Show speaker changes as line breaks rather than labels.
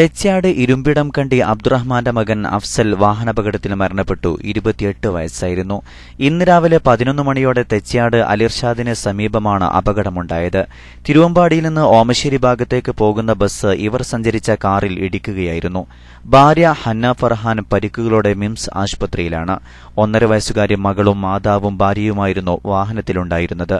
തെച്ചാട് ഇരുമ്പിടം കണ്ടി അബ്ദുറഹ്മാന്റെ മകൻ അഫ്സൽ വാഹനാപകടത്തിൽ മരണപ്പെട്ടു ഇരുപത്തിയെട്ട് വയസ്സായിരുന്നു ഇന്ന് രാവിലെ പതിനൊന്ന് മണിയോടെ തെച്ചാട് അലിർഷാദിന് സമീപമാണ് അപകടമുണ്ടായത് തിരുവമ്പാടിയിൽ നിന്ന് ഓമശ്ശേരി ഭാഗത്തേക്ക് പോകുന്ന ബസ് ഇവർ സഞ്ചരിച്ച കാറിൽ ഇടിക്കുകയായിരുന്നു ഭാര്യ ഹന്ന ഫർഹാൻ പരിക്കുകളോടെ മിംസ് ആശുപത്രിയിലാണ് ഒന്നര വയസ്സുകാരി മകളും മാതാവും ഭാര്യയുമായിരുന്നു വാഹനത്തിലുണ്ടായിരുന്നത്